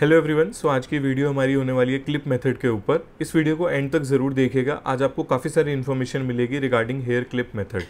hello everyone so आज की video हमारी होने वाली है क्लिप मेथड के ऊपर इस वीडियो को एंड तक ज़रूर देखिएगा आज आपको काफ़ी सारी इन्फॉर्मेशन मिलेगी रिगार्डिंग हेयर क्लिप मेथड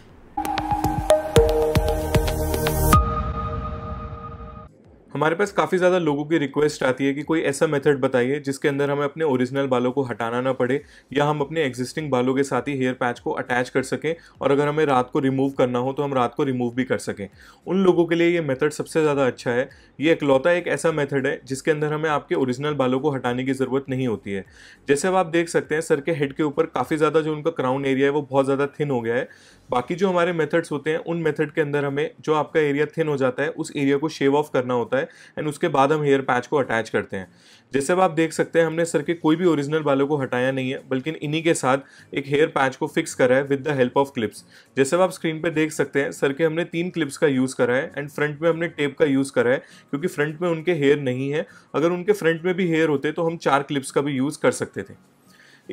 हमारे पास काफ़ी ज़्यादा लोगों की रिक्वेस्ट आती है कि कोई ऐसा मेथड बताइए जिसके अंदर हमें अपने ओरिजिनल बालों को हटाना ना पड़े या हम अपने एग्जिस्टिंग बालों के साथ ही हेयर पैच को अटैच कर सकें और अगर हमें रात को रिमूव करना हो तो हम रात को रिमूव भी कर सकें उन लोगों के लिए ये मेथड सबसे ज़्यादा अच्छा है ये इकलौता एक ऐसा मेथड है जिसके अंदर हमें आपके ओरिजिनल बालों को हटाने की ज़रूरत नहीं होती है जैसे अब आप देख सकते हैं सर के हेड के ऊपर काफ़ी ज़्यादा जो उनका क्राउन एरिया है वो बहुत ज़्यादा थिन हो गया है बाकी जो हमारे मेथड्स होते हैं उन मेथड के अंदर हमें जो आपका एरिया थिन हो जाता है उस एरिया को शेव ऑफ करना होता है है एंड उसके बाद हम हेयर पैच को अटैच करते हैं जैसे अब आप देख सकते हैं हमने सर के कोई भी ओरिजिनल बालों को हटाया नहीं है बल्कि इन्हीं के साथ एक हेयर पैच को फिक्स करा है with the help of clips जैसे अब आप स्क्रीन पर देख सकते हैं सर के हमने तीन क्लिप्स का यूज़ करा है एंड फ्रंट में हमने टेप का यूज़ करा है क्योंकि फ्रंट में उनके हेयर नहीं है अगर उनके फ्रंट में भी हेयर होते तो हम चार क्लिप्स का भी यूज़ कर सकते थे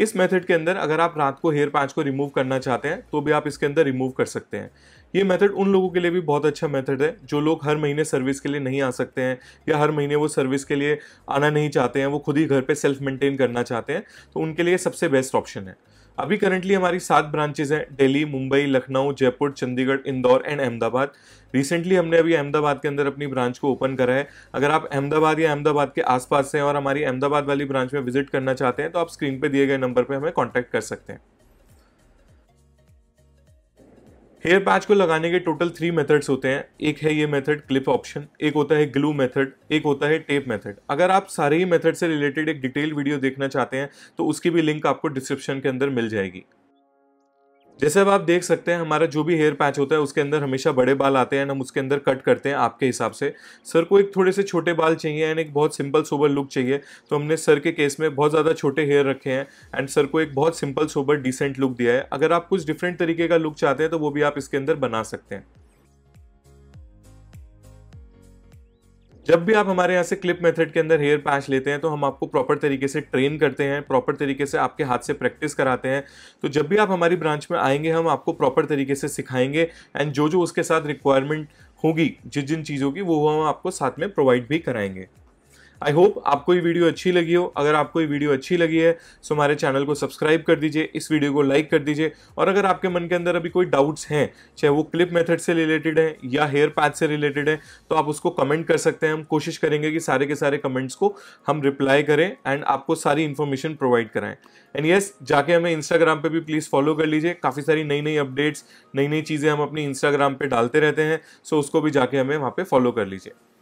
इस मेथड के अंदर अगर आप रात को हेयर पैच को रिमूव करना चाहते हैं तो भी आप इसके अंदर रिमूव कर सकते हैं ये मेथड उन लोगों के लिए भी बहुत अच्छा मेथड है जो लोग हर महीने सर्विस के लिए नहीं आ सकते हैं या हर महीने वो सर्विस के लिए आना नहीं चाहते हैं वो खुद ही घर पे सेल्फ मेंटेन करना चाहते हैं तो उनके लिए सबसे बेस्ट ऑप्शन है अभी करंटली हमारी सात ब्रांचेज हैं दिल्ली मुंबई लखनऊ जयपुर चंडीगढ़ इंदौर एंड अहमदाबाद रिसेंटली हमने अभी अहमदाबाद के अंदर अपनी ब्रांच को ओपन करा है अगर आप अहमदाबाद या अहमदाबाद के आसपास से और हमारी अहमदाबाद वाली ब्रांच में विजिट करना चाहते हैं तो आप स्क्रीन पर दिए गए नंबर पर हमें कॉन्टैक्ट कर सकते हैं हेयर पैच को लगाने के टोटल थ्री मेथड्स होते हैं एक है ये मेथड क्लिप ऑप्शन एक होता है ग्लू मेथड एक होता है टेप मेथड अगर आप सारे ही मेथड से रिलेटेड एक डिटेल वीडियो देखना चाहते हैं तो उसकी भी लिंक आपको डिस्क्रिप्शन के अंदर मिल जाएगी जैसे अब आप देख सकते हैं हमारा जो भी हेयर पैच होता है उसके अंदर हमेशा बड़े बाल आते हैं हम उसके अंदर कट करते हैं आपके हिसाब से सर को एक थोड़े से छोटे बाल चाहिए एंड एक बहुत सिंपल सोबर लुक चाहिए तो हमने सर के केस में बहुत ज़्यादा छोटे हेयर रखे हैं एंड सर को एक बहुत सिंपल सोबर डिसेंट लुक दिया है अगर आप कुछ डिफरेंट तरीके का लुक चाहते हैं तो वो भी आप इसके अंदर बना सकते हैं जब भी आप हमारे यहाँ से क्लिप मेथड के अंदर हेयर पैच लेते हैं तो हम आपको प्रॉपर तरीके से ट्रेन करते हैं प्रॉपर तरीके से आपके हाथ से प्रैक्टिस कराते हैं तो जब भी आप हमारी ब्रांच में आएंगे हम आपको प्रॉपर तरीके से सिखाएंगे एंड जो जो उसके साथ रिक्वायरमेंट होगी जिन जिन चीज़ों की वो हम आपको साथ में प्रोवाइड भी कराएंगे आई होप आपको ये वीडियो अच्छी लगी हो अगर आपको ये वीडियो अच्छी लगी है सो तो हमारे चैनल को सब्सक्राइब कर दीजिए इस वीडियो को लाइक कर दीजिए और अगर आपके मन के अंदर अभी कोई डाउट्स हैं चाहे वो क्लिप मेथड से रिलेटेड है या हेयर पैथ से रिलेटेड है तो आप उसको कमेंट कर सकते हैं हम कोशिश करेंगे कि सारे के सारे कमेंट्स को हम रिप्लाई करें एंड आपको सारी इन्फॉर्मेशन प्रोवाइड कराएं एंड यस जाके हमें इंस्टाग्राम पर भी प्लीज़ फॉलो कर लीजिए काफ़ी सारी नई नई अपडेट्स नई नई चीज़ें हम अपनी इंस्टाग्राम पर डालते रहते हैं सो उसको भी जाके हमें वहाँ पर फॉलो कर लीजिए